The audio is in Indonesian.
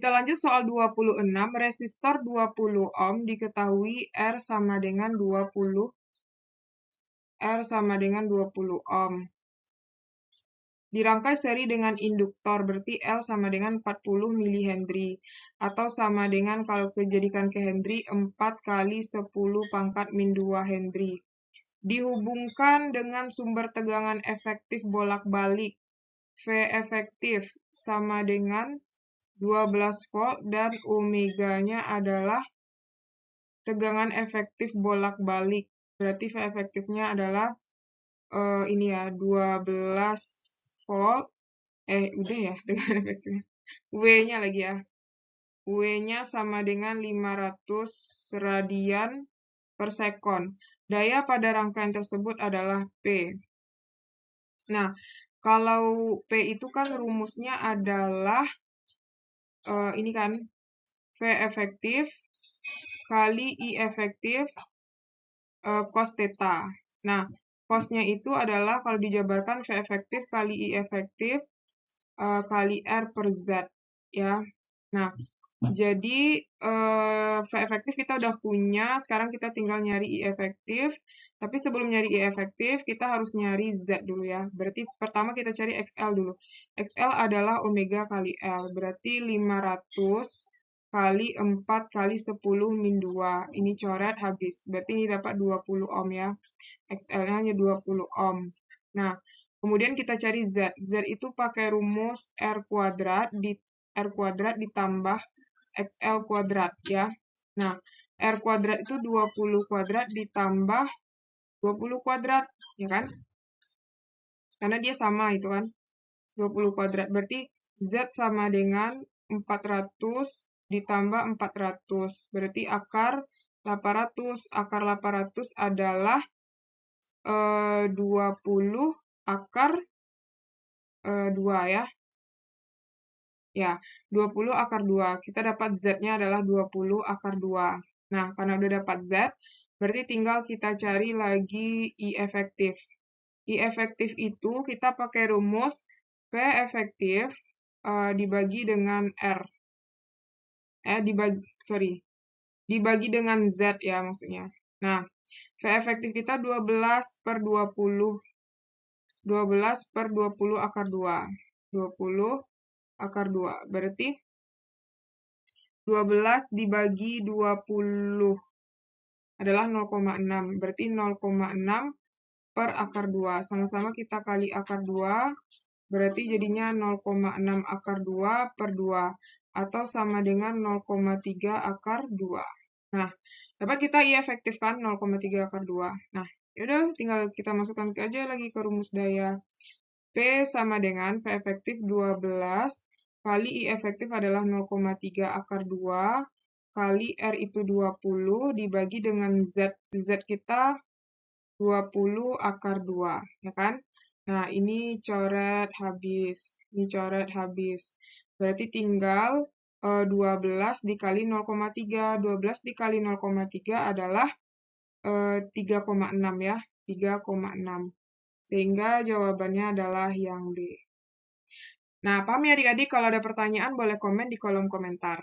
Kita lanjut soal 26. Resistor 20 ohm diketahui R sama dengan 20 R sama dengan 20 ohm. Dirangkai seri dengan induktor, berarti L sama dengan 40 mH atau sama dengan kalau kejadikan ke Henry 4 kali 10 pangkat min 2 Henry. Dihubungkan dengan sumber tegangan efektif bolak-balik. V efektif sama dengan 12 volt dan omeganya adalah tegangan efektif bolak-balik. Berarti V efektifnya adalah uh, ini ya 12 volt. Eh, udah ya tegangan efektifnya. W-nya lagi ya. W-nya sama dengan 500 radian per second. Daya pada rangkaian tersebut adalah P. Nah, kalau P itu kan rumusnya adalah uh, ini kan V efektif kali I efektif uh, cos theta. Nah, cosnya itu adalah kalau dijabarkan V efektif kali I efektif uh, kali R per Z. ya. Nah, jadi uh, efektif kita udah punya, sekarang kita tinggal nyari I efektif. Tapi sebelum nyari I efektif, kita harus nyari Z dulu ya. Berarti pertama kita cari XL dulu. XL adalah omega kali L, berarti 500 kali 4 kali 10 min 2. Ini coret habis. Berarti ini dapat 20 ohm ya. XL-nya hanya 20 ohm. Nah, kemudian kita cari Z. Z itu pakai rumus R kuadrat di R kuadrat ditambah xl kuadrat ya. Nah, R kuadrat itu 20 kuadrat ditambah 20 kuadrat, ya kan? Karena dia sama itu kan. 20 kuadrat berarti Z sama dengan 400 ditambah 400. Berarti akar 800. Akar 800 adalah eh, 20 akar eh, 2 ya. Ya, 20 akar 2. Kita dapat Z-nya adalah 20 akar 2. Nah, karena udah dapat Z, berarti tinggal kita cari lagi I efektif. I efektif itu kita pakai rumus P efektif uh, dibagi dengan R. Eh, dibagi, sorry. Dibagi dengan Z ya maksudnya. Nah, V efektif kita 12 per 20. 12 per 20 akar 2. 20 akar 2. Berarti 12 dibagi 20 adalah 0,6. Berarti 0,6 per akar 2. Sama-sama kita kali akar 2, berarti jadinya 0,6 akar 2 per 2. Atau sama dengan 0,3 akar 2. Nah, dapat kita I efektifkan 0,3 akar 2. Nah, yaudah tinggal kita masukkan aja lagi ke rumus daya. P sama dengan V efektif 12 kali I efektif adalah 0,3 akar 2 kali R itu 20 dibagi dengan Z. Z kita 20 akar 2, ya kan? Nah, ini coret habis. Ini coret habis. Berarti tinggal 12 eh, dikali 0,3. 12 dikali 0,3 adalah 3,6 eh, ya. 3,6. Sehingga jawabannya adalah yang D. Nah, paham ya adik-adik, kalau ada pertanyaan boleh komen di kolom komentar.